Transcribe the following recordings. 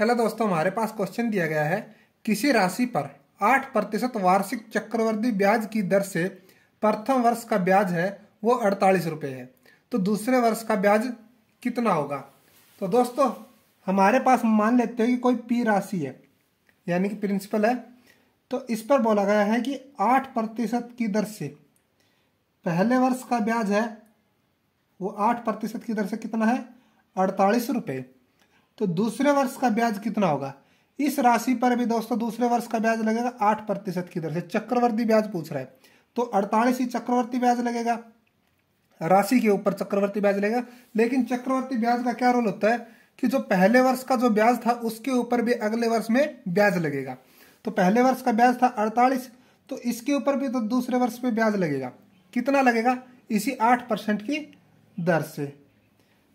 hello दोस्तों हमारे पास question दिया गया है किसी राशि पर आठ प्रतिशत वार्षिक चक्रवर्ती ब्याज की दर से प्रथम वर्ष का ब्याज है वो अड़तालीस रुपये है तो दूसरे वर्ष का ब्याज कितना होगा तो दोस्तों हमारे पास मान लेते हैं कि कोई पी राशि है यानी कि प्रिंसिपल है तो इस पर बोला गया है कि आठ प्रतिशत की दर से पहले वर्ष का ब्याज है वो आठ प्रतिशत की दर से कितना है अड़तालीस रुपये तो दूसरे वर्ष का ब्याज कितना होगा इस राशि पर भी दोस्तों दूसरे वर्ष का ब्याज लगेगा आठ प्रतिशत की दर से चक्रवर्ती ब्याज पूछ रहा है तो अड़तालीस ही चक्रवर्ती ब्याज लगेगा राशि के ऊपर चक्रवर्ती ब्याज लगेगा लेकिन चक्रवर्ती ब्याज का क्या रोल होता है कि जो पहले वर्ष का जो ब्याज था उसके ऊपर भी अगले वर्ष में ब्याज लगेगा तो पहले वर्ष का ब्याज था अड़तालीस तो इसके ऊपर भी तो दूसरे वर्ष में ब्याज लगेगा कितना लगेगा इसी आठ परसेंट की दर से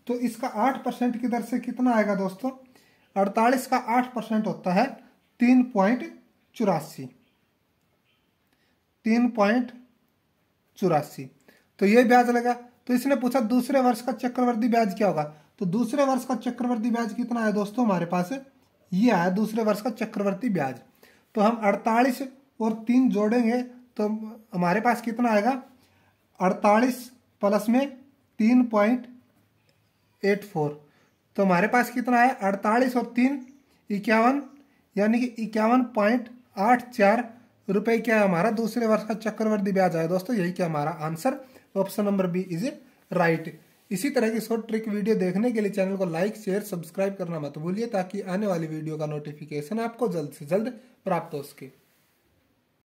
तो इसका आठ परसेंट की दर से कितना आएगा दोस्तों अड़तालीस का आठ परसेंट होता है तीन पॉइंट चौरासी तीन पॉइंट चौरासी तो ये ब्याज लगा तो इसने पूछा दूसरे वर्ष का चक्रवर्ती ब्याज क्या होगा तो दूसरे वर्ष का चक्रवर्ती ब्याज कितना है दोस्तों हमारे पास ये आया दूसरे वर्ष का चक्रवर्ती ब्याज तो हम अड़तालीस और तीन जोड़ेंगे तो हमारे पास कितना आएगा अड़तालीस प्लस में तीन पॉइंट एट फोर तो हमारे पास कितना है अड़तालीस और तीन इक्यावन यानी कि इक्यावन पॉइंट आठ चार रुपये क्या है हमारा दूसरे वर्ष का चक्रवर्ती ब्याज आया दोस्तों यही क्या हमारा answer option number B is right इसी तरह की शॉर्ट ट्रिक वीडियो देखने के लिए चैनल को लाइक शेयर सब्सक्राइब करना मत भूलिए ताकि आने वाली वीडियो का नोटिफिकेशन आपको जल्द से जल्द प्राप्त हो सके